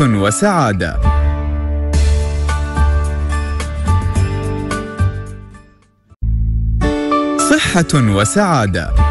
وسعادة صحة وسعادة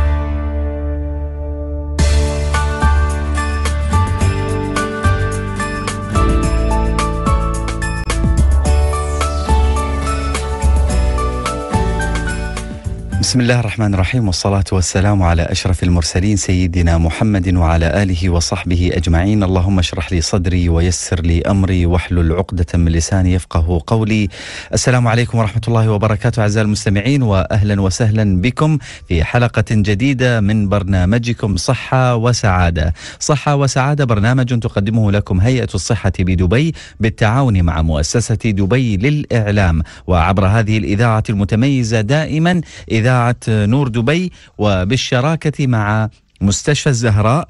بسم الله الرحمن الرحيم والصلاة والسلام على أشرف المرسلين سيدنا محمد وعلى آله وصحبه أجمعين اللهم اشرح لي صدري ويسر لي أمري واحلل عقدة من لساني يفقه قولي السلام عليكم ورحمة الله وبركاته أعزائي المستمعين وأهلا وسهلا بكم في حلقة جديدة من برنامجكم صحة وسعادة صحة وسعادة برنامج تقدمه لكم هيئة الصحة بدبي بالتعاون مع مؤسسة دبي للإعلام وعبر هذه الإذاعة المتميزة دائما إذاعة نور دبي وبالشراكة مع مستشفى الزهراء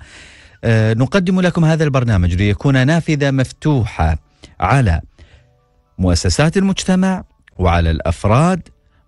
آه، نقدم لكم هذا البرنامج ليكون نافذة مفتوحة على مؤسسات المجتمع وعلى الأفراد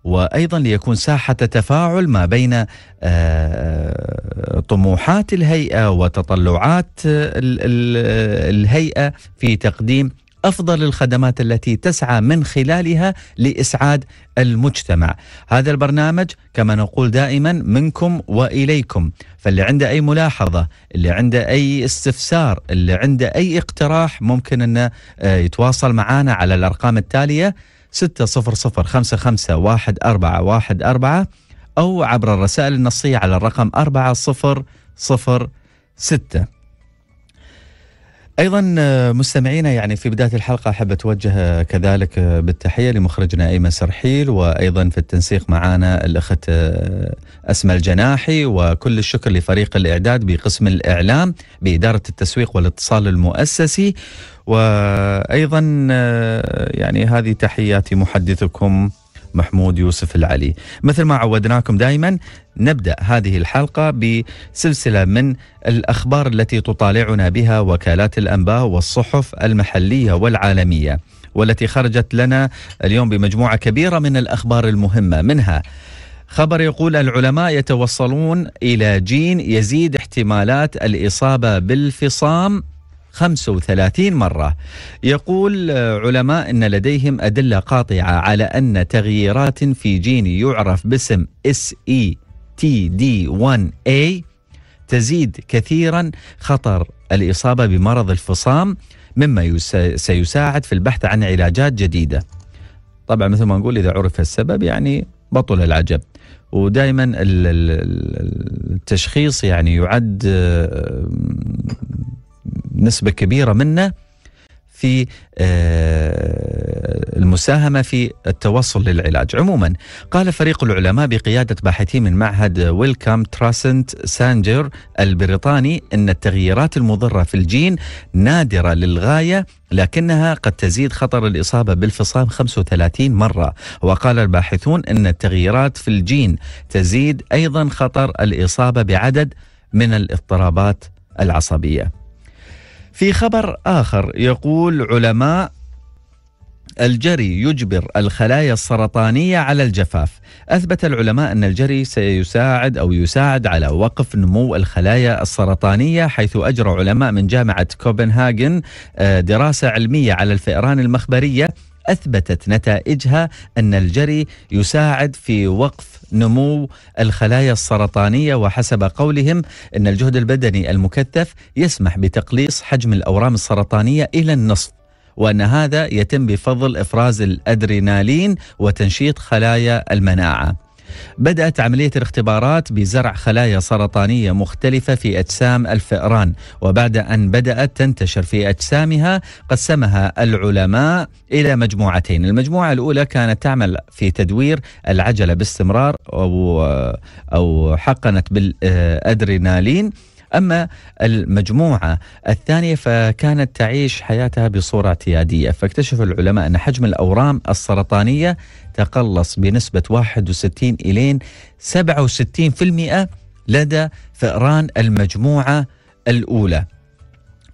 وايضا ليكون ساحه تفاعل ما بين آه، طموحات الهيئه وتطلعات الهيئه في تقديم افضل الخدمات التي تسعى من خلالها لاسعاد المجتمع. هذا البرنامج كما نقول دائما منكم واليكم، فاللي عنده اي ملاحظه، اللي عنده اي استفسار، اللي عنده اي اقتراح ممكن انه آه، يتواصل معنا على الارقام التاليه 600 أو عبر الرسائل النصية على الرقم 4006 ايضا آه، مستمعينا يعني في بدايه الحلقه احب اتوجه آه، كذلك آه، بالتحيه لمخرجنا ايمن سرحيل وايضا في التنسيق معنا الاخت اسماء الجناحي وكل الشكر لفريق الاعداد بقسم الاعلام باداره التسويق والاتصال المؤسسي وايضا يعني هذه تحياتي محدثكم محمود يوسف العلي مثل ما عودناكم دائما نبدا هذه الحلقه بسلسله من الاخبار التي تطالعنا بها وكالات الانباء والصحف المحليه والعالميه والتي خرجت لنا اليوم بمجموعه كبيره من الاخبار المهمه منها خبر يقول العلماء يتوصلون الى جين يزيد احتمالات الاصابه بالفصام 35 مرة يقول علماء أن لديهم أدلة قاطعة على أن تغييرات في جين يعرف باسم SE تي دي 1 اي تزيد كثيرا خطر الاصابه بمرض الفصام مما سيساعد في البحث عن علاجات جديده. طبعا مثل ما نقول اذا عرف السبب يعني بطل العجب. ودائما التشخيص يعني يعد آه، نسبه كبيره منه في آه، المساهمه في التوصل للعلاج عموما قال فريق العلماء بقياده باحثين من معهد ويلكام تراسنت سانجر البريطاني ان التغييرات المضره في الجين نادره للغايه لكنها قد تزيد خطر الإصابة بالفصام 35 مرة وقال الباحثون أن التغييرات في الجين تزيد أيضا خطر الإصابة بعدد من الاضطرابات العصبية في خبر آخر يقول علماء الجري يجبر الخلايا السرطانية على الجفاف أثبت العلماء أن الجري سيساعد أو يساعد على وقف نمو الخلايا السرطانية حيث أجرى علماء من جامعة كوبنهاجن آه، دراسة علمية على الفئران المخبرية أثبتت نتائجها أن الجري يساعد في وقف نمو الخلايا السرطانية وحسب قولهم أن الجهد البدني المكثف يسمح بتقليص حجم الأورام السرطانية إلى النصف وأن هذا يتم بفضل إفراز الأدرينالين وتنشيط خلايا المناعة بدأت عملية الاختبارات بزرع خلايا سرطانية مختلفة في أجسام الفئران وبعد أن بدأت تنتشر في أجسامها قسمها العلماء إلى مجموعتين المجموعة الأولى كانت تعمل في تدوير العجلة باستمرار أو, أو حقنت بالأدرينالين أما المجموعة الثانية فكانت تعيش حياتها بصورة اعتيادية فاكتشف العلماء أن حجم الأورام السرطانية تقلص بنسبة 61 إلى 67% لدى فئران المجموعة الأولى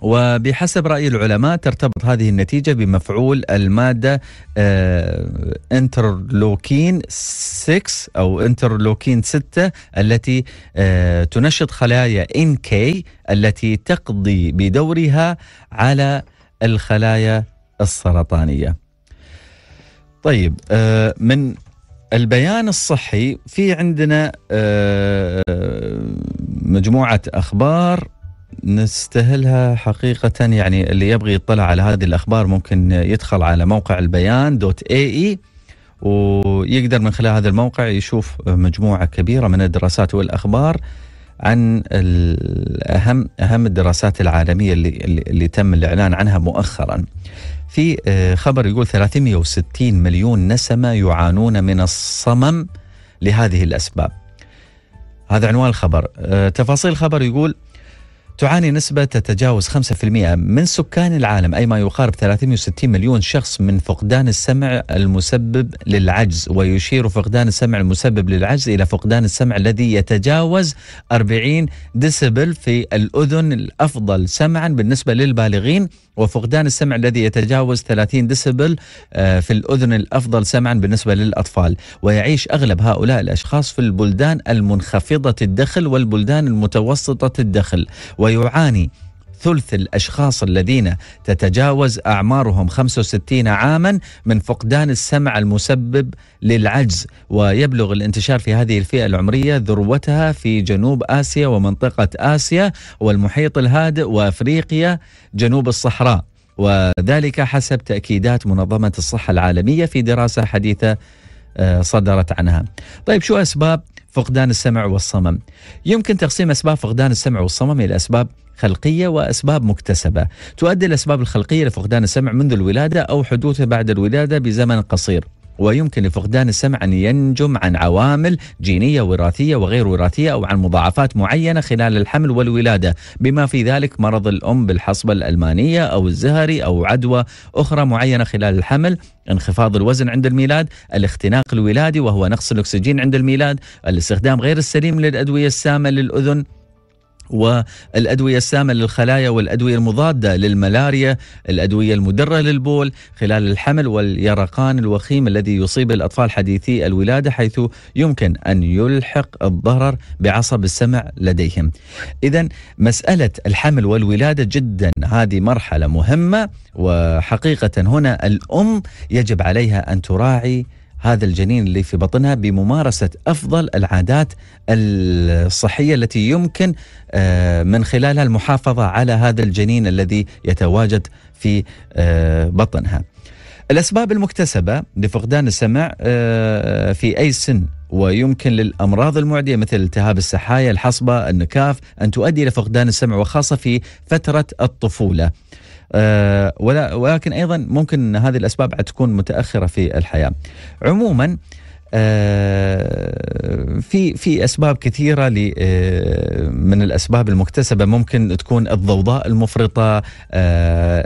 وبحسب رأي العلماء ترتبط هذه النتيجة بمفعول المادة آه، انترلوكين 6 أو انترلوكين 6 التي آه، تنشط خلايا NK التي تقضي بدورها على الخلايا السرطانية طيب آه، من البيان الصحي في عندنا مجموعة أخبار نستهلها حقيقة يعني اللي يبغي يطلع على هذه الأخبار ممكن يدخل على موقع البيان دوت اي اي e، ويقدر من خلال هذا الموقع يشوف مجموعة كبيرة من الدراسات والأخبار عن أهم أهم الدراسات العالمية اللي, اللي تم الإعلان عنها مؤخرا في آه، خبر يقول 360 مليون نسمة يعانون من الصمم لهذه الأسباب هذا عنوان الخبر آه، تفاصيل الخبر يقول تعاني نسبة تتجاوز 5% من سكان العالم أي ما يقارب 360 مليون شخص من فقدان السمع المسبب للعجز ويشير فقدان السمع المسبب للعجز إلى فقدان السمع الذي يتجاوز 40 ديسبل في الأذن الأفضل سمعا بالنسبة للبالغين وفقدان السمع الذي يتجاوز 30 ديسبل آه، في الأذن الأفضل سمعا بالنسبة للأطفال ويعيش أغلب هؤلاء الأشخاص في البلدان المنخفضة الدخل والبلدان المتوسطة الدخل ويعاني ثلث الأشخاص الذين تتجاوز أعمارهم 65 عاما من فقدان السمع المسبب للعجز ويبلغ الانتشار في هذه الفئة العمرية ذروتها في جنوب آسيا ومنطقة آسيا والمحيط الهادئ وأفريقيا جنوب الصحراء وذلك حسب تأكيدات منظمة الصحة العالمية في دراسة حديثة آه، صدرت عنها طيب شو أسباب فقدان السمع والصمم يمكن تقسيم أسباب فقدان السمع والصمم إلى أسباب خلقية وأسباب مكتسبة تؤدي الأسباب الخلقية لفقدان السمع منذ الولادة أو حدوثه بعد الولادة بزمن قصير ويمكن لفقدان السمع أن ينجم عن عوامل جينية وراثية وغير وراثية أو عن مضاعفات معينة خلال الحمل والولادة بما في ذلك مرض الأم بالحصبة الألمانية أو الزهري أو عدوى أخرى معينة خلال الحمل انخفاض الوزن عند الميلاد الاختناق الولادي وهو نقص الأكسجين عند الميلاد الاستخدام غير السليم للأدوية السامة للأذن والأدوية السامة للخلايا والأدوية المضادة للملاريا الأدوية المدرة للبول خلال الحمل واليرقان الوخيم الذي يصيب الأطفال حديثي الولادة حيث يمكن أن يلحق الضرر بعصب السمع لديهم إذا مسألة الحمل والولادة جدا هذه مرحلة مهمة وحقيقة هنا الأم يجب عليها أن تراعي هذا الجنين اللي في بطنها بممارسه افضل العادات الصحيه التي يمكن آه، من خلالها المحافظه على هذا الجنين الذي يتواجد في آه، بطنها. الاسباب المكتسبه لفقدان السمع آه، في اي سن ويمكن للامراض المعديه مثل التهاب السحايا، الحصبه، النكاف ان تؤدي الى فقدان السمع وخاصه في فتره الطفوله. آه، ولا ولكن ايضا ممكن هذه الاسباب تكون متاخره في الحياه. عموما آه، في في اسباب كثيره آه، من الاسباب المكتسبه ممكن تكون الضوضاء المفرطه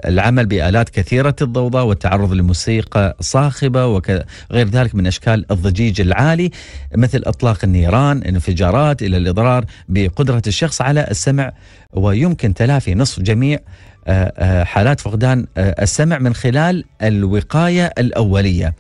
العمل بالات كثيره الضوضاء والتعرض لموسيقى صاخبه وغير ذلك من اشكال الضجيج العالي مثل اطلاق النيران انفجارات الى الاضرار بقدره الشخص على السمع ويمكن تلافي نصف جميع آه، آه، حالات فقدان آه، السمع من خلال الوقايه الاوليه.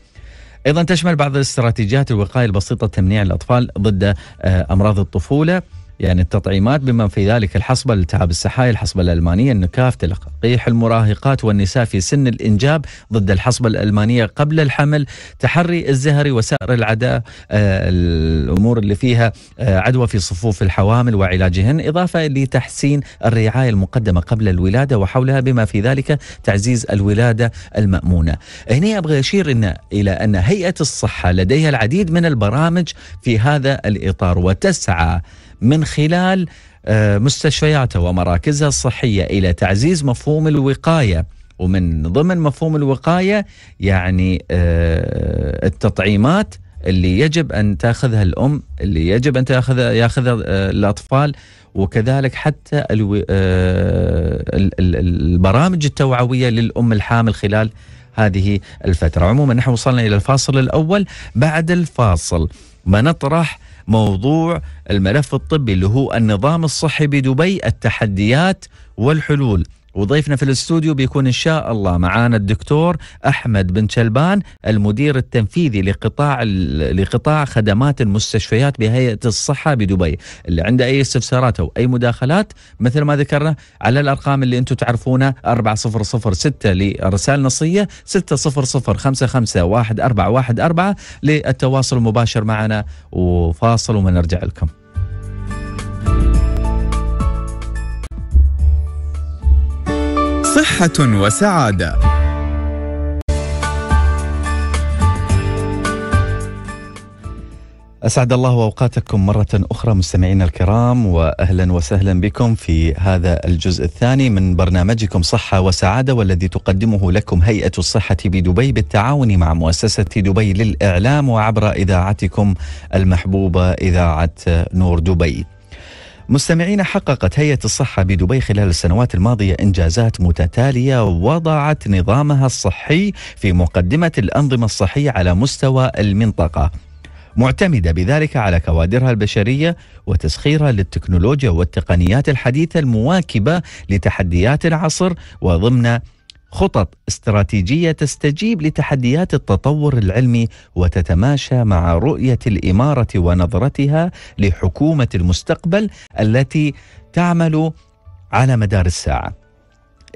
ايضا تشمل بعض الاستراتيجيات الوقايه البسيطه تمنيع الاطفال ضد امراض الطفوله. يعني التطعيمات بما في ذلك الحصبة التهاب السحايا الحصبة الألمانية النكاف تلقيح المراهقات والنساء في سن الإنجاب ضد الحصبة الألمانية قبل الحمل تحري الزهري وسائر العداء آه، الأمور اللي فيها آه، عدوى في صفوف الحوامل وعلاجهن إضافة لتحسين الرعاية المقدمة قبل الولادة وحولها بما في ذلك تعزيز الولادة المأمونة هنا أبغى أشير إن إلى أن هيئة الصحة لديها العديد من البرامج في هذا الإطار وتسعى من خلال آه، مستشفياتها ومراكزها الصحيه الى تعزيز مفهوم الوقايه ومن ضمن مفهوم الوقايه يعني آه، التطعيمات اللي يجب ان تاخذها الام اللي يجب ان تاخذها ياخذها آه، الاطفال وكذلك حتى البرامج التوعويه للام الحامل خلال هذه الفتره عموما نحن وصلنا الى الفاصل الاول بعد الفاصل بنطرح موضوع الملف الطبي اللي هو النظام الصحي بدبي التحديات والحلول وضيفنا في الاستوديو بيكون ان شاء الله معانا الدكتور احمد بن شلبان المدير التنفيذي لقطاع لقطاع خدمات المستشفيات بهيئه الصحه بدبي اللي عنده اي استفسارات او اي مداخلات مثل ما ذكرنا على الارقام اللي انتم تعرفونها 4006 لرسائل نصيه 600551414 للتواصل المباشر معنا وفاصل وما نرجع لكم. صحة وسعادة أسعد الله أوقاتكم مرة أخرى مستمعينا الكرام وأهلا وسهلا بكم في هذا الجزء الثاني من برنامجكم صحة وسعادة والذي تقدمه لكم هيئة الصحة بدبي بالتعاون مع مؤسسة دبي للإعلام وعبر إذاعتكم المحبوبة إذاعة نور دبي. مستمعين حققت هيئة الصحة بدبي خلال السنوات الماضية إنجازات متتالية وضعت نظامها الصحي في مقدمة الأنظمة الصحية على مستوى المنطقة معتمدة بذلك على كوادرها البشرية وتسخيرها للتكنولوجيا والتقنيات الحديثة المواكبة لتحديات العصر وضمن خطط استراتيجيه تستجيب لتحديات التطور العلمي وتتماشى مع رؤيه الاماره ونظرتها لحكومه المستقبل التي تعمل على مدار الساعه.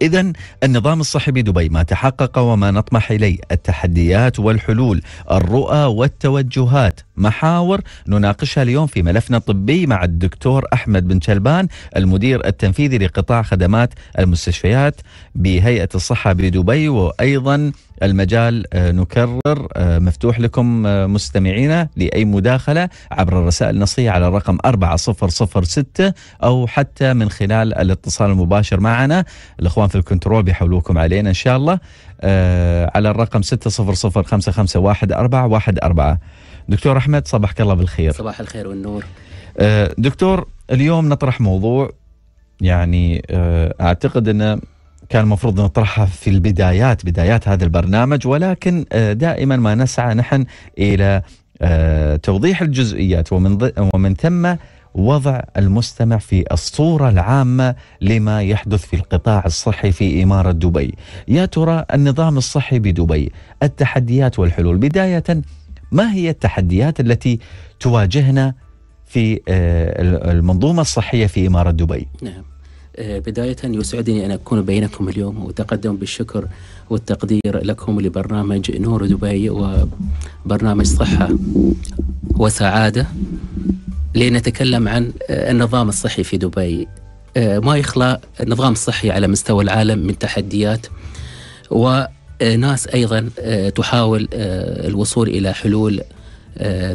إذا النظام الصحي بدبي ما تحقق وما نطمح إليه التحديات والحلول الرؤى والتوجهات محاور نناقشها اليوم في ملفنا الطبي مع الدكتور أحمد بن شلبان المدير التنفيذي لقطاع خدمات المستشفيات بهيئة الصحة بدبي وأيضا المجال آه، نكرر آه، مفتوح لكم آه، مستمعينا لأي مداخلة عبر الرسائل النصية على الرقم 4006 أو حتى من خلال الاتصال المباشر معنا الأخوان في الكنترول بيحولوكم علينا إن شاء الله على الرقم 600 دكتور أحمد صباحك الله بالخير صباح الخير والنور دكتور اليوم نطرح موضوع يعني أعتقد أنه كان المفروض نطرحها في البدايات بدايات هذا البرنامج ولكن آه، دائما ما نسعى نحن الى آه، توضيح الجزئيات ومن ومن ثم وضع المستمع في الصورة العامة لما يحدث في القطاع الصحي في إمارة دبي يا ترى النظام الصحي بدبي التحديات والحلول بداية ما هي التحديات التي تواجهنا في آه، المنظومة الصحية في إمارة دبي نعم. آه، بداية يسعدني أن أكون بينكم اليوم وتقدم بالشكر والتقدير لكم لبرنامج نور دبي وبرنامج صحة وسعادة لنتكلم عن النظام الصحي في دبي آه، ما يخلى النظام الصحي على مستوى العالم من تحديات وناس أيضا آه، تحاول الوصول إلى حلول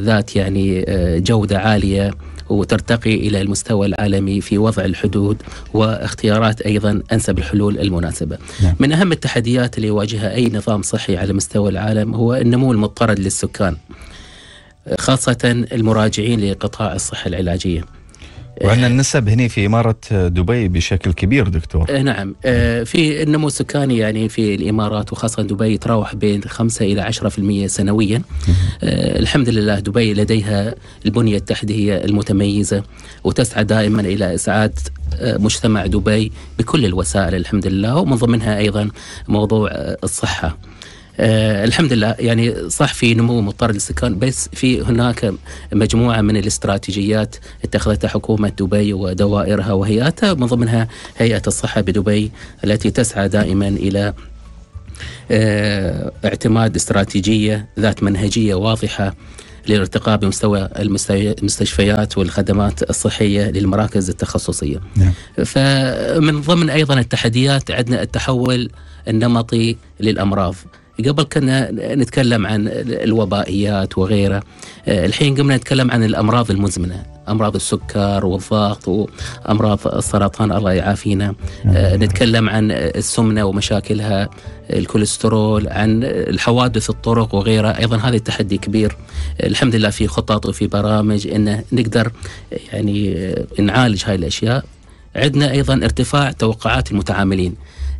ذات يعني جودة عالية وترتقي إلى المستوى العالمي في وضع الحدود واختيارات أيضا أنسب الحلول المناسبة نعم. من أهم التحديات اللي يواجهها أي نظام صحي على مستوى العالم هو النمو المضطرد للسكان خاصة المراجعين لقطاع الصحة العلاجية وعندنا النسب هنا في إمارة دبي بشكل كبير دكتور إيه، نعم إيه، في النمو السكاني يعني في الإمارات وخاصة دبي يتراوح بين 5 إلى 10% سنويا إيه، الحمد لله دبي لديها البنية التحتية المتميزة وتسعى دائما إلى إسعاد مجتمع دبي بكل الوسائل الحمد لله ومن ضمنها أيضا موضوع الصحة آه الحمد لله يعني صح في نمو مضطر للسكان بس في هناك مجموعه من الاستراتيجيات اتخذتها حكومه دبي ودوائرها وهيئاتها من ضمنها هيئه الصحه بدبي التي تسعى دائما الى آه، اعتماد استراتيجيه ذات منهجيه واضحه للارتقاء بمستوى المستشفيات والخدمات الصحيه للمراكز التخصصيه. نعم. فمن ضمن ايضا التحديات عندنا التحول النمطي للامراض. قبل كنا نتكلم عن الوبائيات وغيره آه، الحين قمنا نتكلم عن الأمراض المزمنة امراض السكر والضغط وامراض السرطان الله يعافينا آه، نعم. نتكلم عن السمنه ومشاكلها الكوليسترول عن الحوادث الطرق وغيرها ايضا هذا التحدي كبير الحمد لله في خطط وفي برامج انه نقدر يعني آه، نعالج هاي الاشياء عندنا ايضا ارتفاع توقعات المتعاملين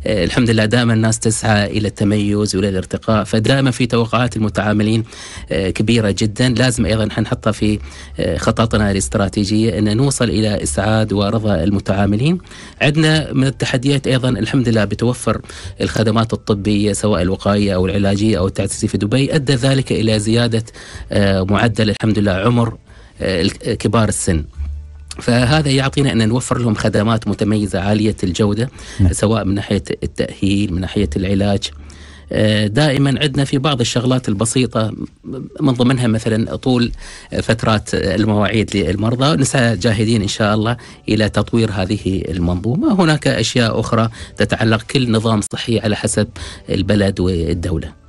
الحمد لله دائما الناس تسعى الى التميز والى الارتقاء فدائما في توقعات المتعاملين آه، كبيره جدا لازم ايضا نحطها في آه، خططنا الاستراتيجيه ان نوصل الى اسعاد ورضا المتعاملين عندنا من التحديات ايضا الحمد لله بتوفر الخدمات الطبيه سواء الوقائيه او العلاجيه او التعسيسيه في دبي ادى ذلك الى زياده آه، معدل الحمد لله عمر كبار السن فهذا يعطينا ان نوفر لهم خدمات متميزه عاليه الجوده نعم. سواء من ناحيه التاهيل من ناحيه العلاج آه، دائما عندنا في بعض الشغلات البسيطه من ضمنها مثلا طول فترات المواعيد للمرضى نسعى جاهدين ان شاء الله الى تطوير هذه المنظومه هناك اشياء اخرى تتعلق كل نظام صحي على حسب البلد والدوله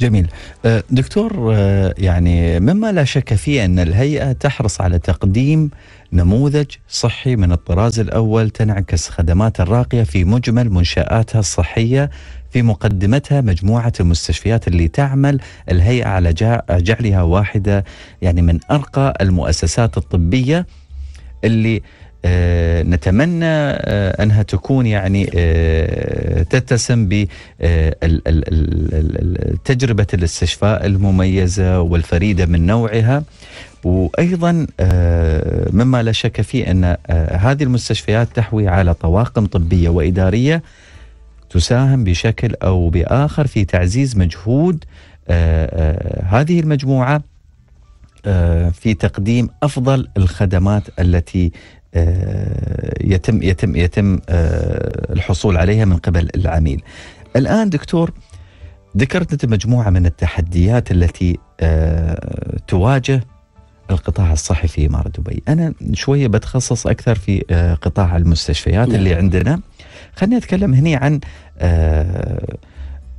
جميل أه، دكتور أه، يعني مما لا شك فيه أن الهيئة تحرص على تقديم نموذج صحي من الطراز الأول تنعكس خدمات الراقية في مجمل منشآتها الصحية في مقدمتها مجموعة المستشفيات اللي تعمل الهيئة على جعلها واحدة يعني من أرقى المؤسسات الطبية اللي آه، نتمنى آه، انها تكون يعني آه، تتسم بتجربه الاستشفاء المميزه والفريده من نوعها وايضا مما لا شك فيه ان هذه المستشفيات تحوي على طواقم طبيه واداريه تساهم بشكل او باخر في تعزيز مجهود هذه المجموعه في تقديم افضل الخدمات التي آه، يتم يتم يتم آه، الحصول عليها من قبل العميل. الان دكتور ذكرت انت مجموعه من التحديات التي آه، تواجه القطاع الصحي في إمارة دبي أنا شوية بتخصص أكثر في قطاع المستشفيات اللي نعم. عندنا خليني أتكلم هنا عن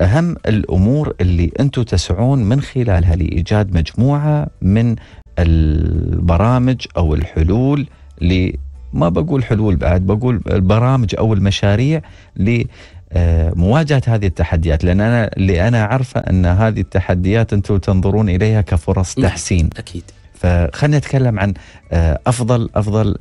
أهم الأمور اللي أنتم تسعون من خلالها لإيجاد مجموعة من البرامج أو الحلول ل ما بقول حلول بعد بقول البرامج او المشاريع لمواجهه آه، هذه التحديات لان انا اللي انا عارفه ان هذه التحديات انتم تنظرون اليها كفرص نعم، تحسين اكيد فخلنا نتكلم عن آه، افضل افضل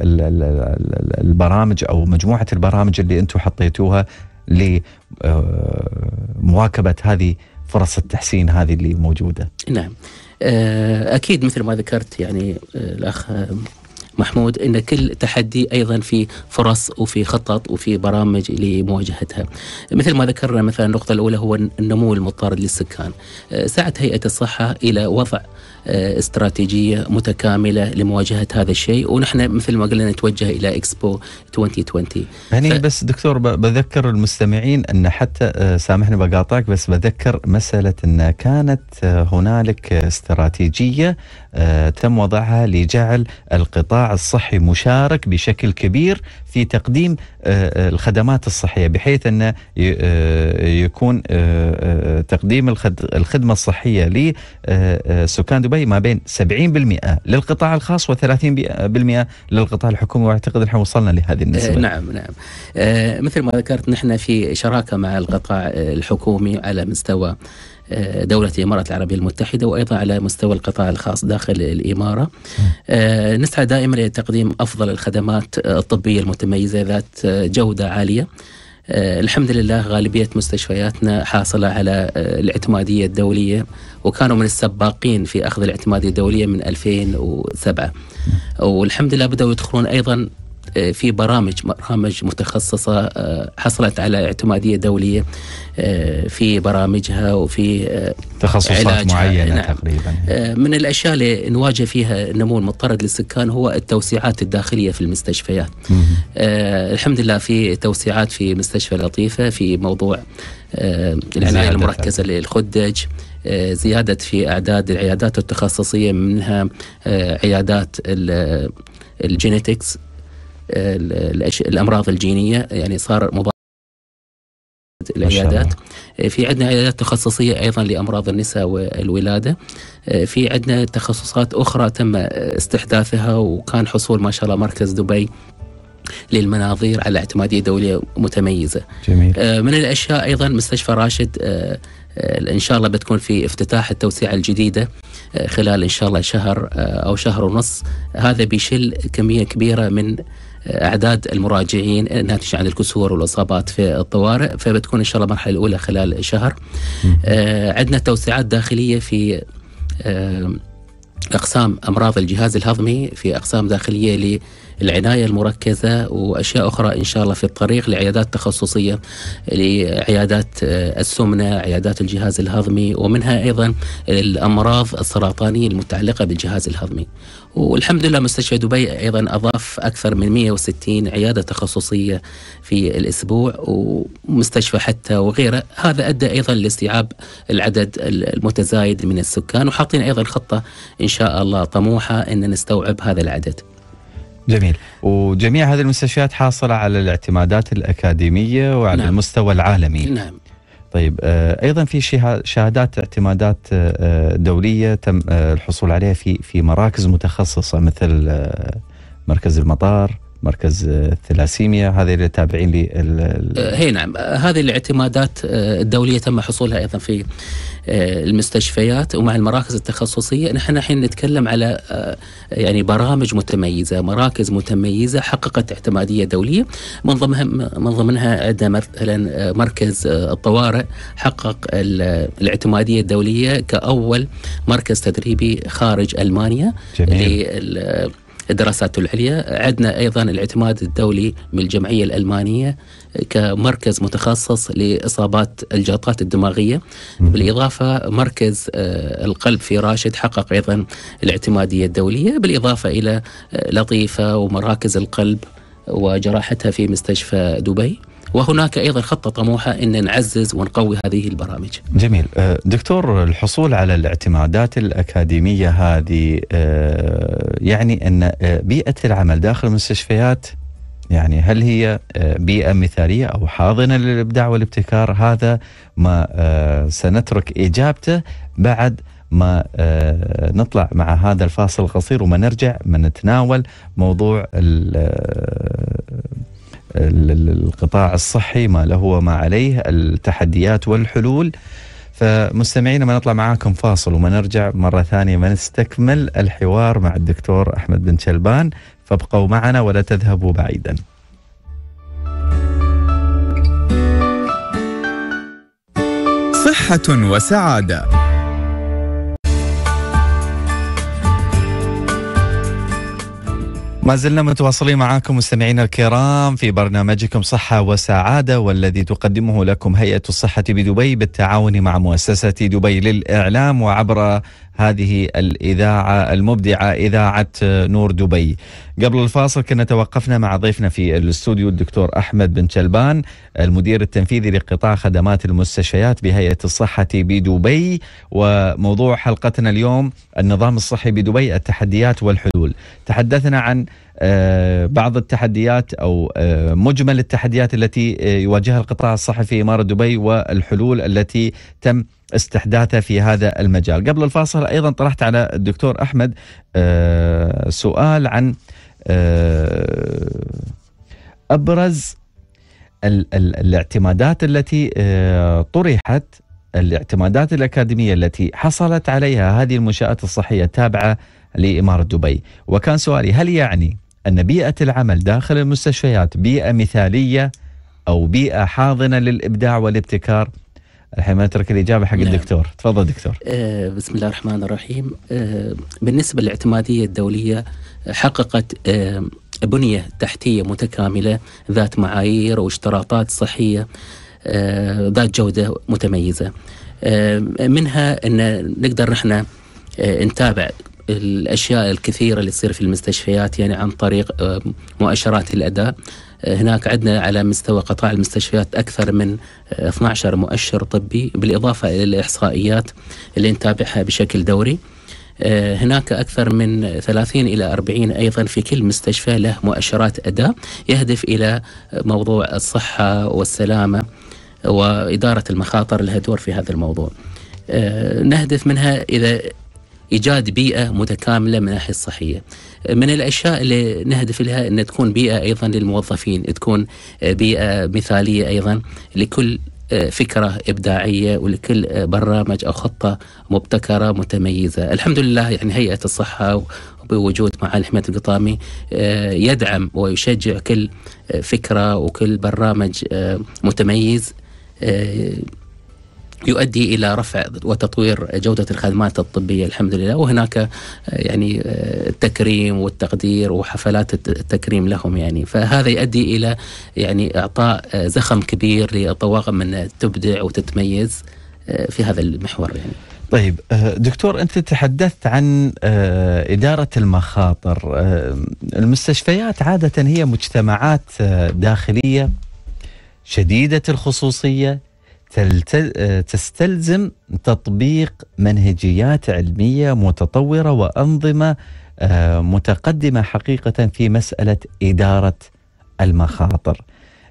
البرامج او مجموعه البرامج اللي انتم حطيتوها لمواكبه آه، هذه فرص التحسين هذه اللي موجوده. نعم. اكيد مثل ما ذكرت يعني الاخ محمود أن كل تحدي أيضا في فرص وفي خطط وفي برامج لمواجهتها مثل ما ذكرنا مثلا النقطة الأولى هو النمو المضطرد للسكان أه، سعت هيئة الصحة إلى وضع أه، استراتيجيه متكامله لمواجهه هذا الشيء ونحن مثل ما قلنا نتوجه الى اكسبو 2020 يعني ف... بس دكتور بذكر المستمعين ان حتى أه، سامحني بقاطعك بس بذكر مساله ان كانت هنالك استراتيجيه آه، تم وضعها لجعل القطاع الصحي مشارك بشكل كبير في تقديم آه، آه، الخدمات الصحيه بحيث ان يكون تقديم الخدمه الصحيه لسكان دبي ما بين 70% للقطاع الخاص و30% للقطاع الحكومي واعتقد نحن وصلنا لهذه النسبه. نعم نعم مثل ما ذكرت نحن في شراكه مع القطاع الحكومي على مستوى آه، دولة الإمارات العربية المتحدة وأيضا على مستوى القطاع الخاص داخل الإمارة آه، نسعى دائما إلى تقديم أفضل الخدمات الطبية المتميزة ذات جودة عالية آه، الحمد لله غالبية مستشفياتنا حاصلة على الاعتمادية الدولية وكانوا من السباقين في أخذ الاعتمادية الدولية من 2007 والحمد لله بدأوا يدخلون أيضا آه، في برامج برامج متخصصة آه، حصلت على اعتمادية دولية آه، في برامجها وفي تخصصات معينة نعم. تقريبا من الأشياء اللي نواجه فيها النمو المضطرد للسكان هو التوسيعات الداخلية في المستشفيات مم. الحمد لله في توسيعات في مستشفى لطيفة في موضوع العناية المركزة للخدج زيادة في أعداد العيادات التخصصية منها عيادات الجينيتكس الامراض الجينيه يعني صار مضاد العيادات في عندنا عيادات تخصصيه ايضا لامراض النساء والولاده في عندنا تخصصات اخرى تم استحداثها وكان حصول ما شاء الله مركز دبي للمناظير على اعتماديه دوليه متميزه. جميل. آه، من الاشياء ايضا مستشفى راشد آه، آه، ان شاء الله بتكون في افتتاح التوسعه الجديده خلال ان شاء الله شهر او شهر ونص هذا بيشل كميه كبيره من اعداد المراجعين ناتج عن الكسور والاصابات في الطوارئ فبتكون ان شاء الله المرحله الاولى خلال شهر آه، عندنا توسعات داخليه في آه، اقسام امراض الجهاز الهضمي في اقسام داخليه للعنايه المركزه واشياء اخرى ان شاء الله في الطريق لعيادات تخصصيه لعيادات آه، السمنه، عيادات الجهاز الهضمي ومنها ايضا الامراض السرطانيه المتعلقه بالجهاز الهضمي. والحمد لله مستشفى دبي ايضا اضاف اكثر من 160 عياده تخصصيه في الاسبوع ومستشفى حتى وغيره، هذا ادى ايضا لاستيعاب العدد المتزايد من السكان وحاطين ايضا خطه ان شاء الله طموحه ان نستوعب هذا العدد. جميل وجميع هذه المستشفيات حاصلة على الاعتمادات الأكاديمية وعلى نعم. المستوى العالمي نعم طيب آه، ايضا في شهادات اعتمادات آه، آه، دوليه تم الحصول عليها في في مراكز متخصصه مثل مركز المطار مركز الثلاسيميا هذه اللي تابعين لي أه، هي نعم أه، هذه الاعتمادات أه، الدولية تم حصولها أيضا في المستشفيات ومع المراكز التخصصية نحن الحين نتكلم على يعني برامج متميزة مراكز متميزة حققت اعتمادية دولية من ضمنها من ضمنها عندنا مثلا مركز الطوارئ حقق الاعتمادية الدولية كأول مركز تدريبي خارج ألمانيا جميل. الدراسات العليا عندنا أيضا الاعتماد الدولي من الجمعية الألمانية كمركز متخصص لإصابات الجلطات الدماغية بالإضافة مركز آه، القلب في راشد حقق أيضا الاعتمادية الدولية بالإضافة إلى آه، لطيفة ومراكز القلب وجراحتها في مستشفى دبي وهناك ايضا خطه طموحه ان نعزز ونقوي هذه البرامج. جميل، أه، دكتور الحصول على الاعتمادات الاكاديميه هذه أه، يعني ان أه، بيئه العمل داخل المستشفيات يعني هل هي بيئه مثاليه او حاضنه للابداع والابتكار؟ هذا ما سنترك اجابته بعد ما نطلع مع هذا الفاصل القصير وما نرجع ما نتناول موضوع القطاع الصحي ما له وما عليه التحديات والحلول فمستمعينا ما نطلع معاكم فاصل وما نرجع مرة ثانية ما نستكمل الحوار مع الدكتور أحمد بن شلبان فابقوا معنا ولا تذهبوا بعيدا صحة وسعادة ما زلنا متواصلين معاكم مستمعينا الكرام في برنامجكم صحة وسعادة والذي تقدمه لكم هيئة الصحة بدبي بالتعاون مع مؤسسة دبي للإعلام وعبر هذه الإذاعة المبدعة إذاعة نور دبي قبل الفاصل كنا توقفنا مع ضيفنا في الاستوديو الدكتور أحمد بن شلبان المدير التنفيذي لقطاع خدمات المستشفيات بهيئة الصحة بدبي وموضوع حلقتنا اليوم النظام الصحي بدبي التحديات والحلول تحدثنا عن آه، بعض التحديات او آه، مجمل التحديات التي آه، يواجهها القطاع الصحي في اماره دبي والحلول التي تم استحداثها في هذا المجال. قبل الفاصل ايضا طرحت على الدكتور احمد سؤال عن ابرز الاعتمادات التي طرحت الاعتمادات الأكاديمية التي حصلت عليها هذه المنشآت الصحية التابعة لإمارة دبي وكان سؤالي هل يعني أن بيئة العمل داخل المستشفيات بيئة مثالية أو بيئة حاضنة للإبداع والابتكار الحين ما اترك الاجابه حق نعم. الدكتور تفضل دكتور آه بسم الله الرحمن الرحيم آه بالنسبه للاعتماديه الدوليه حققت آه بنيه تحتيه متكامله ذات معايير واشتراطات صحيه آه، ذات جوده متميزه آه، منها ان نقدر نحن آه، نتابع الاشياء الكثيره اللي تصير في المستشفيات يعني عن طريق آه، مؤشرات الاداء هناك عندنا على مستوى قطاع المستشفيات اكثر من 12 آه، مؤشر طبي بالاضافه الى الاحصائيات اللي نتابعها بشكل دوري آه، هناك أكثر من 30 إلى 40 أيضا في كل مستشفى له مؤشرات أداء يهدف إلى موضوع الصحة والسلامة وإدارة المخاطر لها دور في هذا الموضوع نهدف منها إذا ايجاد بيئه متكامله من الناحيه الصحيه. من الاشياء اللي نهدف لها ان تكون بيئه ايضا للموظفين، تكون بيئه مثاليه ايضا لكل فكرة إبداعية ولكل برنامج أو خطة مبتكرة متميزة الحمد لله يعني هيئة الصحة بوجود معالي الحمد القطامي آه، يدعم ويشجع كل فكرة وكل برنامج آه، متميز آه، يؤدي الى رفع وتطوير جوده الخدمات الطبيه الحمد لله وهناك آه، يعني التكريم آه، والتقدير وحفلات التكريم لهم يعني فهذا يؤدي الى يعني اعطاء آه، زخم كبير للطواقم من تبدع وتتميز في هذا المحور يعني. طيب دكتور انت تحدثت عن اداره المخاطر المستشفيات عاده هي مجتمعات داخليه شديده الخصوصيه آه، تستلزم تطبيق منهجيات علميه متطوره وانظمه آه، متقدمه حقيقه في مساله اداره المخاطر.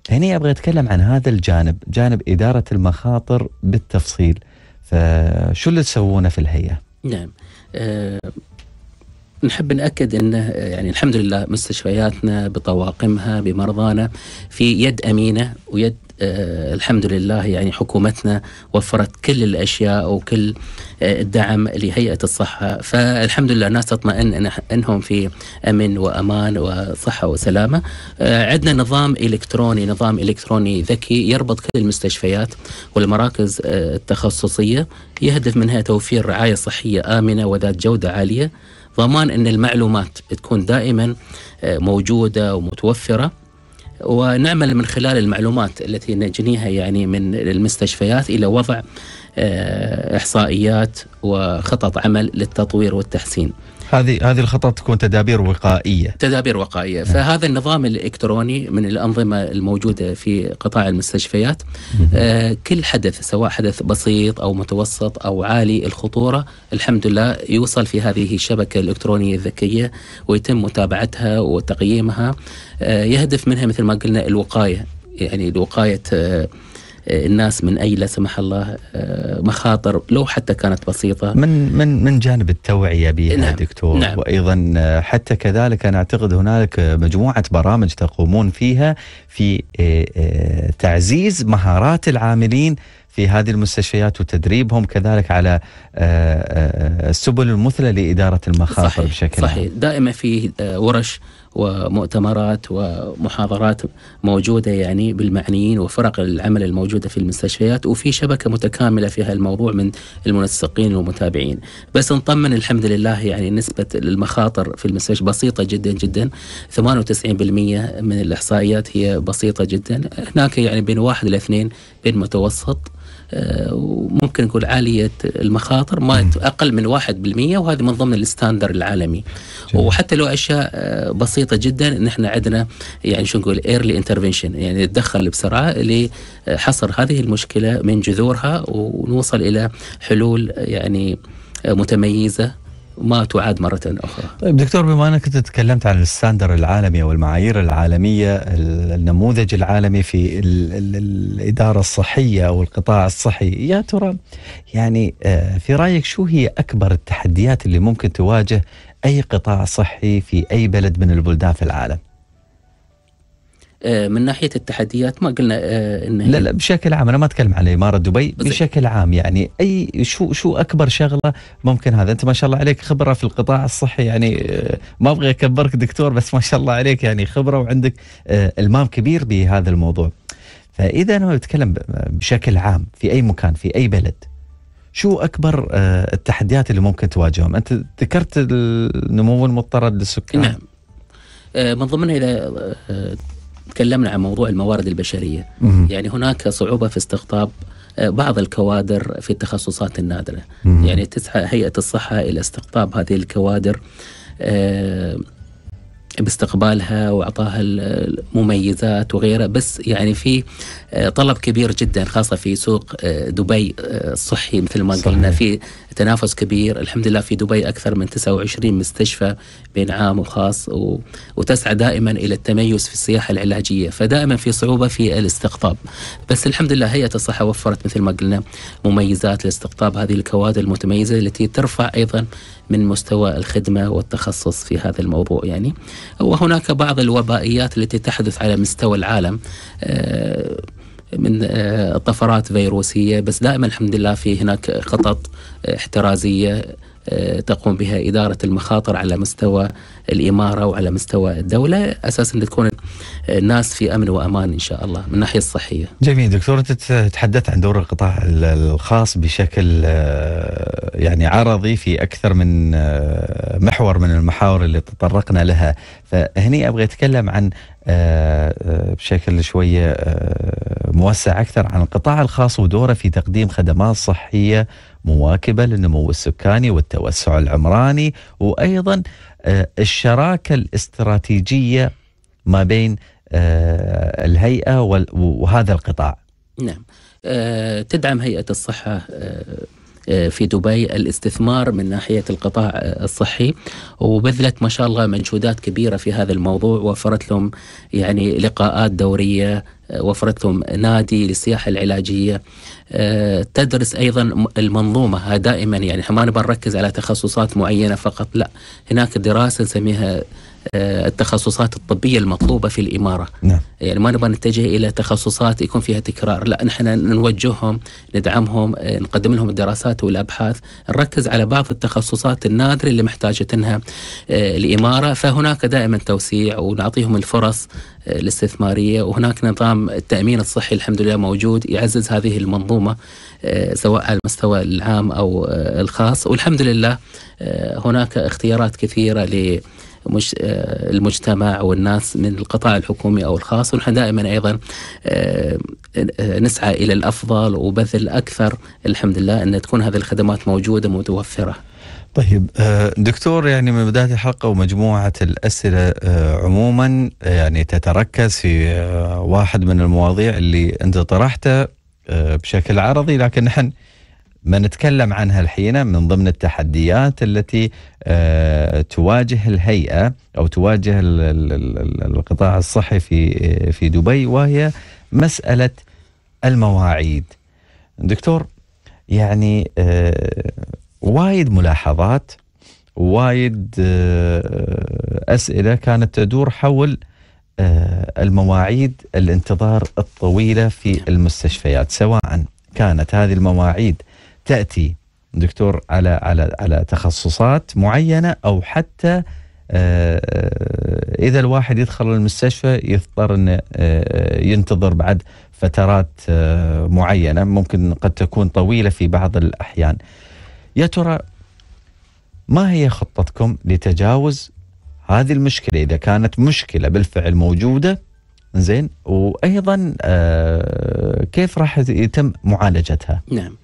هنا ابغى اتكلم عن هذا الجانب، جانب اداره المخاطر بالتفصيل. فشو اللي تسوونه في الهيئه؟ نعم. أه نحب ناكد انه آه، يعني الحمد لله مستشفياتنا بطواقمها بمرضانا في يد امينه ويد آه، الحمد لله يعني حكومتنا وفرت كل الاشياء وكل آه، الدعم لهيئه الصحه فالحمد لله الناس تطمئن انهم في امن وامان وصحه وسلامه آه، عندنا نظام الكتروني نظام الكتروني ذكي يربط كل المستشفيات والمراكز التخصصيه يهدف منها توفير رعايه صحيه امنه وذات جوده عاليه ضمان ان المعلومات تكون دائما موجوده ومتوفره ونعمل من خلال المعلومات التي نجنيها يعني من المستشفيات الى وضع آه، احصائيات وخطط عمل للتطوير والتحسين. هذه هذه الخطط تكون تدابير وقائيه تدابير وقائيه نعم. فهذا النظام الالكتروني من الانظمه الموجوده في قطاع المستشفيات آه كل حدث سواء حدث بسيط او متوسط او عالي الخطوره الحمد لله يوصل في هذه الشبكه الالكترونيه الذكيه ويتم متابعتها وتقييمها آه يهدف منها مثل ما قلنا الوقايه يعني لوقايه آه آه، الناس من اي لا سمح الله آه، مخاطر لو حتى كانت بسيطه من من من جانب التوعيه بها نعم دكتور نعم وايضا آه، حتى كذلك انا اعتقد هنالك مجموعه برامج تقومون فيها في تعزيز مهارات العاملين في هذه المستشفيات وتدريبهم كذلك على السبل المثلى لإدارة المخاطر صحيح بشكل صحيح دائما في ورش ومؤتمرات ومحاضرات موجودة يعني بالمعنيين وفرق العمل الموجودة في المستشفيات وفي شبكة متكاملة في هذا الموضوع من المنسقين والمتابعين بس نطمن الحمد لله يعني نسبة المخاطر في المستشفى بسيطة جدا جدا 98% من الإحصائيات هي بسيطة جدا هناك يعني بين واحد إلى اثنين بين متوسط آه، وممكن نقول عاليه المخاطر ما اقل من 1% وهذه من ضمن الستاندر العالمي جميل. وحتى لو اشياء آه، بسيطه جدا إحنا عندنا يعني شو نقول ايرلي انترفنشن يعني نتدخل بسرعه لحصر هذه المشكله من جذورها ونوصل الى حلول يعني متميزه ما تعاد مرة أخرى طيب دكتور بما أنك تكلمت عن الستاندر العالمي أو المعايير العالمية النموذج العالمي في الإدارة الصحية أو القطاع الصحي يا ترى يعني آه، في رأيك شو هي أكبر التحديات اللي ممكن تواجه أي قطاع صحي في أي بلد من البلدان في العالم آه، من ناحيه التحديات ما قلنا آه، انه لا لا بشكل عام انا ما اتكلم عن اماره دبي بشكل عام يعني اي شو شو اكبر شغله ممكن هذا انت ما شاء الله عليك خبره في القطاع الصحي يعني آه، ما ابغى اكبرك دكتور بس ما شاء الله عليك يعني خبره وعندك المام كبير بهذا الموضوع فاذا انا بتكلم بشكل عام في اي مكان في اي بلد شو اكبر التحديات اللي ممكن تواجههم انت ذكرت النمو المضطرد للسكان نعم من ضمنها اذا تكلمنا عن موضوع الموارد البشريه مم. يعني هناك صعوبه في استقطاب آه، بعض الكوادر في التخصصات النادره مم. يعني تسعى هيئه الصحه الى استقطاب هذه الكوادر آه، باستقبالها واعطاها المميزات وغيره بس يعني في آه، طلب كبير جدا خاصه في سوق آه، دبي آه، الصحي مثل ما قلنا في تنافس كبير الحمد لله في دبي اكثر من 29 مستشفى بين عام وخاص و... وتسعى دائما الى التميز في السياحه العلاجيه فدائما في صعوبه في الاستقطاب بس الحمد لله هيئه الصحه وفرت مثل ما قلنا مميزات لاستقطاب هذه الكوادر المتميزه التي ترفع ايضا من مستوى الخدمه والتخصص في هذا الموضوع يعني وهناك بعض الوبائيات التي تحدث على مستوى العالم آه، من آه، طفرات فيروسيه بس دائما الحمد لله في هناك خطط آه، احترازيه آه، تقوم بها إدارة المخاطر على مستوى الإمارة وعلى مستوى الدولة أساسا تكون الناس آه، في أمن وأمان إن شاء الله من الناحية الصحية جميل دكتور أنت تحدثت عن دور القطاع الخاص بشكل آه، يعني عرضي في أكثر من محور من المحاور اللي تطرقنا لها فهني أبغى أتكلم عن بشكل شوية موسع أكثر عن القطاع الخاص ودوره في تقديم خدمات صحية مواكبه للنمو السكاني والتوسع العمراني وايضا آه، الشراكه الاستراتيجيه ما بين آه، الهيئه وهذا القطاع. نعم. آه، تدعم هيئه الصحه في دبي الاستثمار من ناحيه القطاع الصحي وبذلت ما شاء الله مجهودات كبيره في هذا الموضوع وفرت لهم يعني لقاءات دوريه وفرتهم نادي للسياحه العلاجيه آه، تدرس ايضا المنظومه دائما يعني ما نبغى نركز على تخصصات معينه فقط لا هناك دراسه نسميها آه، التخصصات الطبية المطلوبة في الإمارة نعم. يعني ما نبغى نتجه إلى تخصصات يكون فيها تكرار لا نحن نوجههم ندعمهم آه، نقدم لهم الدراسات والأبحاث نركز على بعض التخصصات النادرة اللي محتاجتها الإمارة فهناك دائما توسيع ونعطيهم الفرص الاستثماريه وهناك نظام التامين الصحي الحمد لله موجود يعزز هذه المنظومه آه، سواء على المستوى العام او آه، الخاص والحمد لله آه، هناك اختيارات كثيره ل مش المجتمع والناس من القطاع الحكومي او الخاص ونحن دائما ايضا نسعى الى الافضل وبذل اكثر الحمد لله ان تكون هذه الخدمات موجوده متوفره. طيب آه، دكتور يعني من بدايه الحلقه ومجموعه الاسئله آه، عموما يعني تتركز في آه، واحد من المواضيع اللي انت طرحته بشكل عرضي لكن نحن ما نتكلم عنها الحين من ضمن التحديات التي تواجه الهيئه او تواجه القطاع الصحي في في دبي وهي مساله المواعيد. دكتور يعني وايد ملاحظات وايد آه، اسئله كانت تدور حول آه، المواعيد الانتظار الطويله في المستشفيات سواء كانت هذه المواعيد تاتي دكتور على على على تخصصات معينه او حتى آه، اذا الواحد يدخل المستشفى يضطر انه ينتظر بعد فترات معينه ممكن قد تكون طويله في بعض الاحيان. يا ترى ما هي خطتكم لتجاوز هذه المشكلة إذا كانت مشكلة بالفعل موجودة زين وأيضا آه، كيف راح يتم معالجتها نعم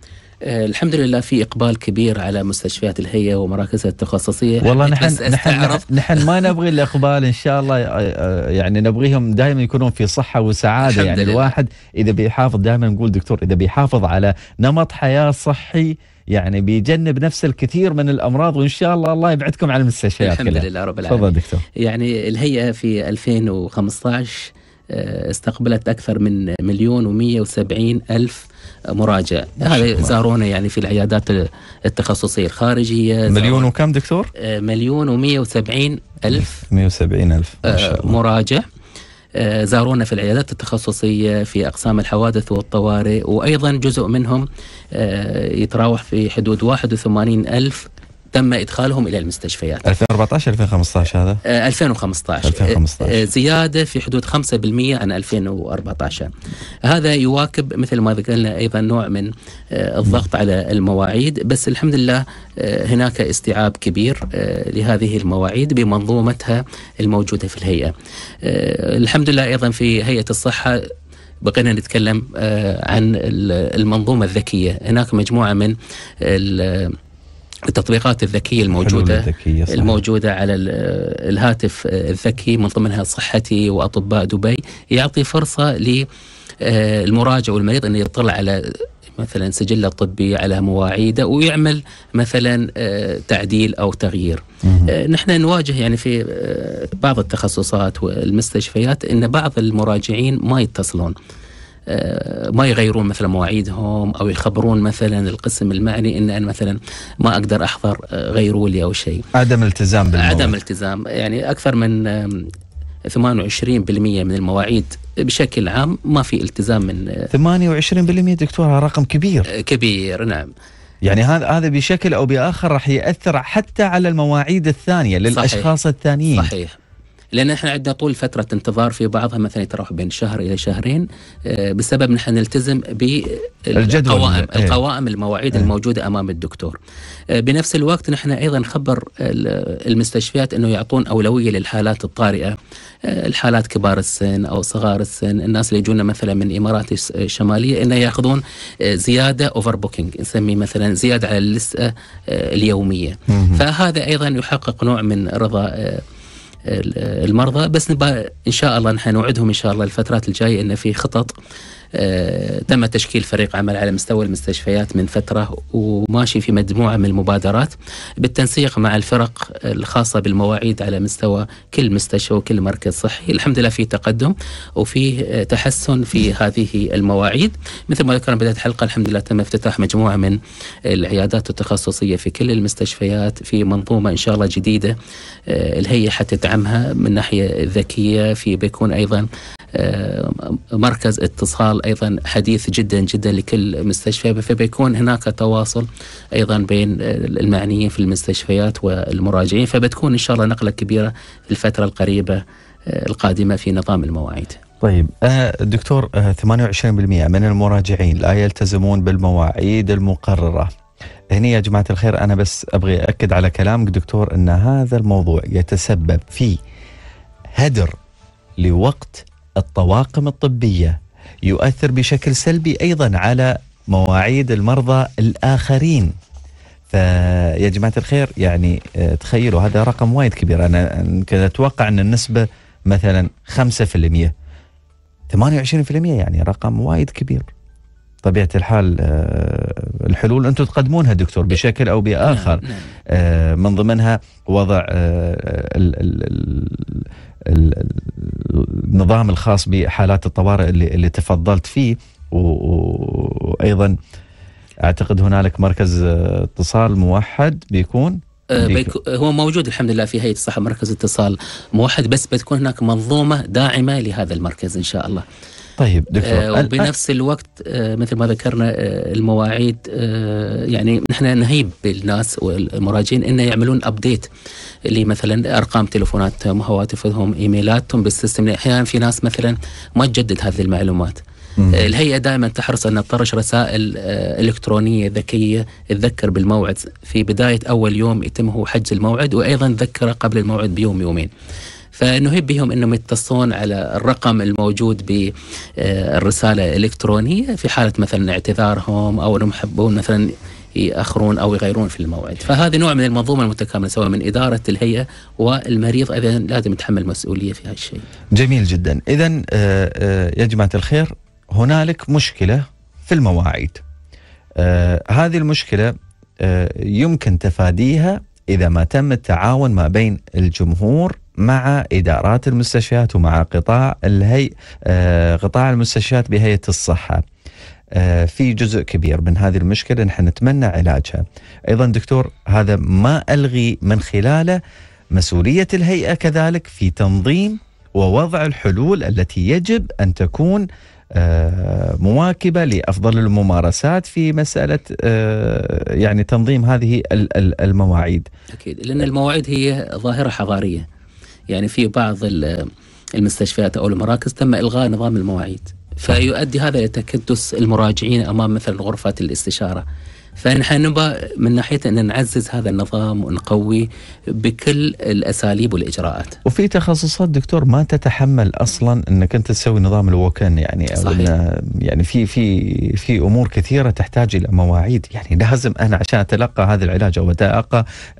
آه، الحمد لله في اقبال كبير على مستشفيات الهيئه ومراكزها التخصصيه والله نحن نحن نحن ما نبغي الاقبال ان شاء الله آه، يعني نبغيهم دائما يكونون في صحه وسعاده يعني لله. الواحد اذا بيحافظ دائما نقول دكتور اذا بيحافظ على نمط حياه صحي يعني بيجنب نفسه الكثير من الامراض وان شاء الله الله يبعدكم على المستشفيات الحمد كلها. لله رب العالمين تفضل دكتور يعني الهيئه في 2015 آه، استقبلت أكثر من مليون ومية وسبعين ألف مراجع هذا زارونا يعني في العيادات التخصصية الخارجية مليون وكم دكتور؟ آه، مليون ومية وسبعين ألف مية وسبعين ألف آه، مراجع آه، زارونا في العيادات التخصصية في أقسام الحوادث والطوارئ وأيضا جزء منهم آه، يتراوح في حدود 81 ألف تم ادخالهم الى المستشفيات 2014 2015 هذا 2015 آه، 2015 آه، آه، زياده في حدود 5% عن 2014 هذا يواكب مثل ما ذكرنا ايضا نوع من الضغط نعم. على المواعيد بس الحمد لله هناك استيعاب كبير لهذه المواعيد بمنظومتها الموجوده في الهيئه الحمد لله ايضا في هيئه الصحه بقينا نتكلم عن المنظومه الذكيه هناك مجموعه من التطبيقات الذكية الموجودة الذكية الموجودة على الهاتف الذكي من ضمنها صحتي وأطباء دبي يعطي فرصة للمراجع آه، والمريض أن يطلع على مثلا سجله الطبي على مواعيده ويعمل مثلا آه، تعديل او تغيير. آه، نحن نواجه يعني في بعض التخصصات والمستشفيات ان بعض المراجعين ما يتصلون. آه، ما يغيرون مثلا مواعيدهم او يخبرون مثلا القسم المعني ان انا مثلا ما اقدر احضر آه، غيروا لي او شيء عدم التزام بالموعد عدم التزام يعني اكثر من 28% من المواعيد بشكل عام ما في التزام من 28% آه، دكتور رقم كبير كبير نعم يعني هذا هذا بشكل او باخر راح ياثر حتى على المواعيد الثانيه للاشخاص صحيح. الثانيين صحيح لان احنا عندنا طول فتره انتظار في بعضها مثلا يتراوح بين شهر الى شهرين آه، بسبب نحن نلتزم بالقوائم آه، ايه. القوائم المواعيد ايه. الموجوده امام الدكتور آه، بنفس الوقت نحن ايضا نخبر المستشفيات انه يعطون اولويه للحالات الطارئه الحالات كبار السن او صغار السن الناس اللي يجونا مثلا من الامارات الشماليه انه ياخذون زياده اوفر بوكينج نسميه مثلا زياده على اللسته اليوميه فهذا ايضا يحقق نوع من رضا المرضى بس نبقى ان شاء الله نحن نوعدهم ان شاء الله الفترات الجايه ان في خطط آه، تم تشكيل فريق عمل على مستوى المستشفيات من فترة وماشي في مجموعة من المبادرات بالتنسيق مع الفرق الخاصة بالمواعيد على مستوى كل مستشفى وكل مركز صحي الحمد لله في تقدم وفي آه، تحسن في هذه المواعيد مثل ما ذكرنا بداية الحلقة الحمد لله تم افتتاح مجموعة من العيادات التخصصية في كل المستشفيات في منظومة إن شاء الله جديدة آه، الهيئة حتدعمها من ناحية ذكية في بيكون أيضا آه، مركز اتصال ايضا حديث جدا جدا لكل مستشفى فبيكون هناك تواصل ايضا بين المعنيين في المستشفيات والمراجعين فبتكون ان شاء الله نقله كبيره في الفتره القريبه آه، القادمه في نظام المواعيد. طيب آه، دكتور 28% من المراجعين لا يلتزمون بالمواعيد المقرره. هنا يا جماعه الخير انا بس ابغي اكد على كلامك دكتور ان هذا الموضوع يتسبب في هدر لوقت الطواقم الطبيه يؤثر بشكل سلبي ايضا على مواعيد المرضى الاخرين فيا جماعه الخير يعني آه، تخيلوا هذا رقم وايد كبير انا كنت اتوقع ان النسبه مثلا 5% 28% يعني رقم وايد كبير طبيعه الحال آه، الحلول انتم تقدمونها دكتور بشكل او باخر نعم، نعم. آه، من ضمنها وضع آه، النظام الخاص بحالات الطوارئ اللي, اللي تفضلت فيه وايضا اعتقد هنالك مركز اتصال موحد بيكون بيكو هو موجود الحمد لله في هيئه الصحه مركز اتصال موحد بس بتكون هناك منظومه داعمه لهذا المركز ان شاء الله. طيب دكتور آه، وبنفس الوقت آه، مثل ما ذكرنا آه، المواعيد يعني نحن نهيب بالناس والمراجعين انه يعملون ابديت لمثلا ارقام تلفوناتهم هواتفهم ايميلاتهم بالسيستم احيانا في ناس مثلا ما تجدد هذه المعلومات الهيئه دائما تحرص ان تطرش رسائل الكترونيه ذكيه تذكر بالموعد في بدايه اول يوم يتم هو حجز الموعد وايضا تذكره قبل الموعد بيوم يومين فنهب بهم انهم يتصلون على الرقم الموجود بالرساله الالكترونيه في حاله مثلا اعتذارهم او انهم يحبون مثلا ياخرون او يغيرون في الموعد، فهذا نوع من المنظومه المتكامله سواء من اداره الهيئه والمريض ايضا لازم يتحمل مسؤوليه في هالشيء. جميل جدا، اذا آه، آه، يا جماعه الخير هنالك مشكله في المواعيد. آه، هذه المشكله يمكن تفاديها اذا ما تم التعاون ما بين الجمهور مع ادارات المستشفيات ومع قطاع الهي آه، قطاع المستشفيات بهيئه الصحه. آه، في جزء كبير من هذه المشكله نحن نتمنى علاجها. ايضا دكتور هذا ما الغي من خلاله مسؤوليه الهيئه كذلك في تنظيم ووضع الحلول التي يجب ان تكون آه، مواكبه لافضل الممارسات في مساله يعني تنظيم هذه المواعيد. اكيد لان المواعيد هي ظاهره حضاريه. يعني في بعض المستشفيات او المراكز تم الغاء نظام المواعيد فيؤدي هذا الى تكدس المراجعين امام مثلا غرفات الاستشاره فنحن نبى من ناحيه ان نعزز هذا النظام ونقوي بكل الاساليب والاجراءات. وفي تخصصات دكتور ما تتحمل اصلا انك انت تسوي نظام الوكن يعني صحيح. أو يعني في في في امور كثيره تحتاج الى مواعيد يعني لازم انا عشان اتلقى هذا العلاج او اتلقى آه،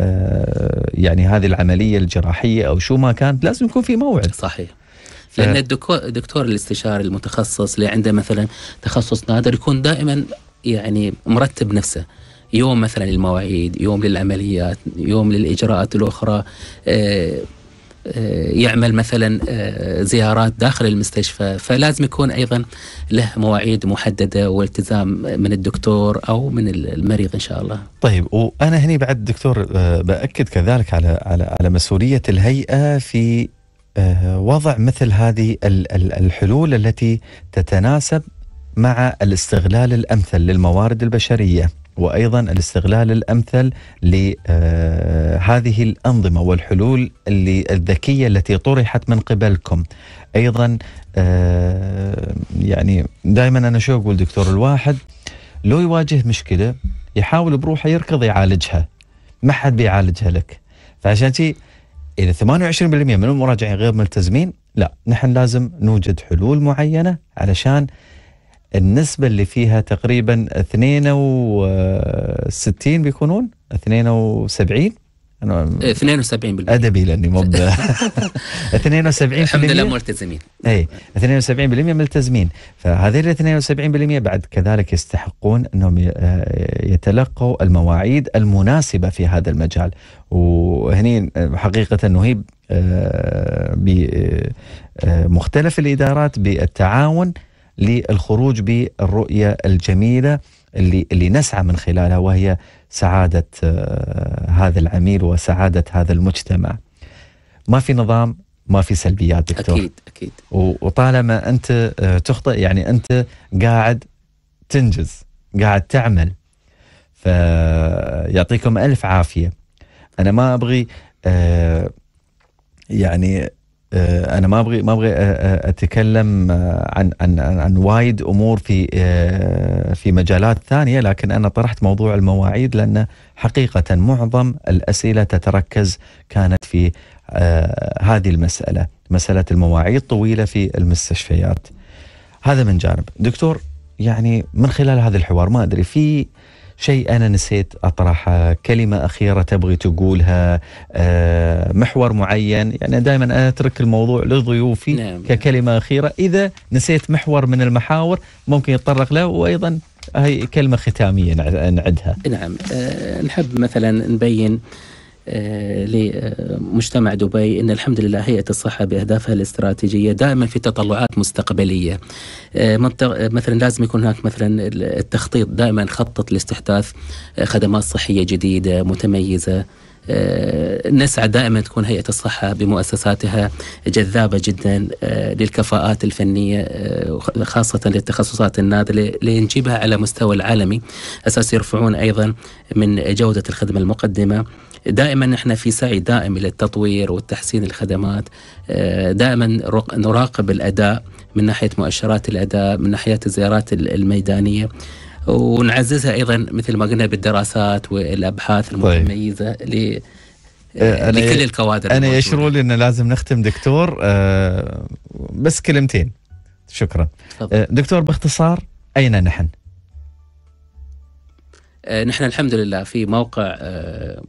آه، يعني هذه العمليه الجراحيه او شو ما كانت لازم يكون في موعد. صحيح. لان آه. الدكتور الاستشاري المتخصص اللي عنده مثلا تخصص نادر يكون دائما يعني مرتب نفسه يوم مثلا للمواعيد يوم للعمليات يوم للإجراءات الأخرى آه، آه، يعمل مثلا آه، زيارات داخل المستشفى فلازم يكون ايضا له مواعيد محدده والتزام من الدكتور او من المريض ان شاء الله. طيب وانا هني بعد دكتور باكد كذلك على على على مسؤوليه الهيئه في وضع مثل هذه الحلول التي تتناسب مع الاستغلال الامثل للموارد البشريه وايضا الاستغلال الامثل لهذه آه، الانظمه والحلول اللي الذكيه التي طرحت من قبلكم ايضا آه، يعني دائما انا شو اقول دكتور الواحد لو يواجه مشكله يحاول بروحه يركض يعالجها ما حد بيعالجها لك فعشان تي اذا 28% من المراجعين غير ملتزمين لا نحن لازم نوجد حلول معينه علشان النسبة اللي فيها تقريبا 62 بيكونون 72 أنا 72 بالمئة. ادبي لاني مو 72 الحمد لله ملتزمين اي 72% ملتزمين فهذه ال 72% بعد كذلك يستحقون انهم آه، يتلقوا المواعيد المناسبه في هذا المجال وهني آه، حقيقه نهيب آه، بمختلف الادارات بالتعاون للخروج بالرؤية الجميلة اللي اللي نسعى من خلالها وهي سعادة آه، هذا العميل وسعادة هذا المجتمع. ما في نظام ما في سلبيات دكتور اكيد اكيد وطالما انت آه، تخطئ يعني انت قاعد تنجز قاعد تعمل فيعطيكم الف عافيه انا ما ابغي آه، يعني آه، انا ما ابغي ما ابغي اتكلم آه، عن عن عن وايد امور في آه، في مجالات ثانيه لكن انا طرحت موضوع المواعيد لان حقيقه معظم الاسئله تتركز كانت في هذه المساله مساله المواعيد طويله في المستشفيات هذا من جانب دكتور يعني من خلال هذا الحوار ما ادري في شيء أنا نسيت أطرحه كلمة أخيرة تبغي تقولها آه، محور معين يعني دائما أترك الموضوع لضيوفي نعم،, نعم. ككلمة أخيرة إذا نسيت محور من المحاور ممكن يتطرق له وأيضا هي كلمة ختامية نعدها نعم آه، نحب مثلا نبين آه، لمجتمع دبي ان الحمد لله هيئه الصحه باهدافها الاستراتيجيه دائما في تطلعات مستقبليه آه، آه، مثلا لازم يكون هناك مثلا التخطيط دائما خطط لاستحداث خدمات صحيه جديده متميزه نسعى دائما تكون هيئة الصحة بمؤسساتها جذابة جدا آه، للكفاءات الفنية آه، خاصة للتخصصات النادلة لنجيبها على مستوى العالمي أساس يرفعون أيضا من جودة الخدمة المقدمة دائما نحن في سعي دائم للتطوير والتحسين الخدمات آه، دائما نراقب الأداء من ناحية مؤشرات الأداء من ناحية الزيارات الميدانية ونعززها ايضا مثل ما قلنا بالدراسات والابحاث طيب. المتميزه طيب. لكل الكوادر انا يشروا لي انه لازم نختم دكتور آه، بس كلمتين شكرا آه دكتور باختصار اين نحن؟ نحن الحمد لله في موقع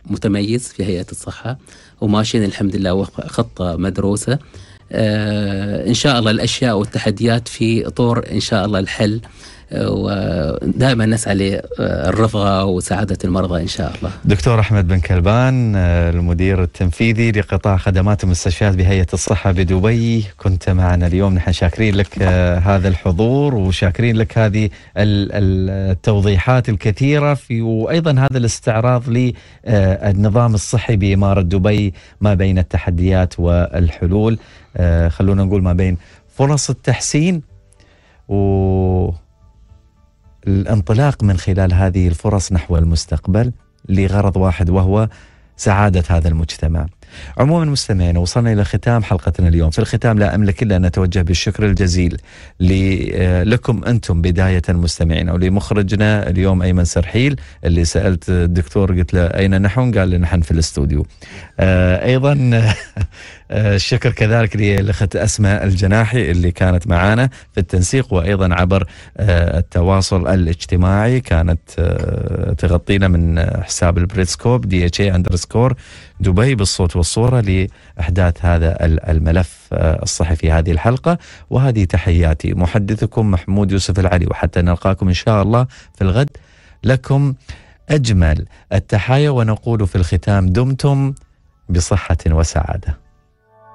متميز في هيئه الصحه وماشيين الحمد لله وخطه خطه مدروسه ان شاء الله الاشياء والتحديات في طور ان شاء الله الحل ودائما نسعى للرفغه وسعاده المرضى ان شاء الله. دكتور احمد بن كلبان المدير التنفيذي لقطاع خدمات المستشفيات بهيئه الصحه بدبي، كنت معنا اليوم نحن شاكرين لك آه، هذا الحضور وشاكرين لك هذه التوضيحات الكثيره في وايضا هذا الاستعراض للنظام آه، الصحي باماره دبي ما بين التحديات والحلول آه، خلونا نقول ما بين فرص التحسين و الانطلاق من خلال هذه الفرص نحو المستقبل لغرض واحد وهو سعادة هذا المجتمع عموما مستمعين وصلنا إلى ختام حلقتنا اليوم في الختام لا أملك إلا أن أتوجه بالشكر الجزيل آه، لكم أنتم بداية مستمعين أو لمخرجنا اليوم أيمن سرحيل اللي سألت الدكتور قلت له أين نحن قال نحن في الاستوديو آه، أيضا آه، الشكر كذلك للاخت اسماء الجناحي اللي كانت معانا في التنسيق وايضا عبر آه، التواصل الاجتماعي كانت آه، تغطينا من حساب البريتسكوب دي اتش اي اندرسكور دبي بالصوت والصوره لاحداث هذا الملف الصحفي هذه الحلقه وهذه تحياتي محدثكم محمود يوسف العلي وحتى نلقاكم ان شاء الله في الغد لكم اجمل التحايا ونقول في الختام دمتم بصحه وسعاده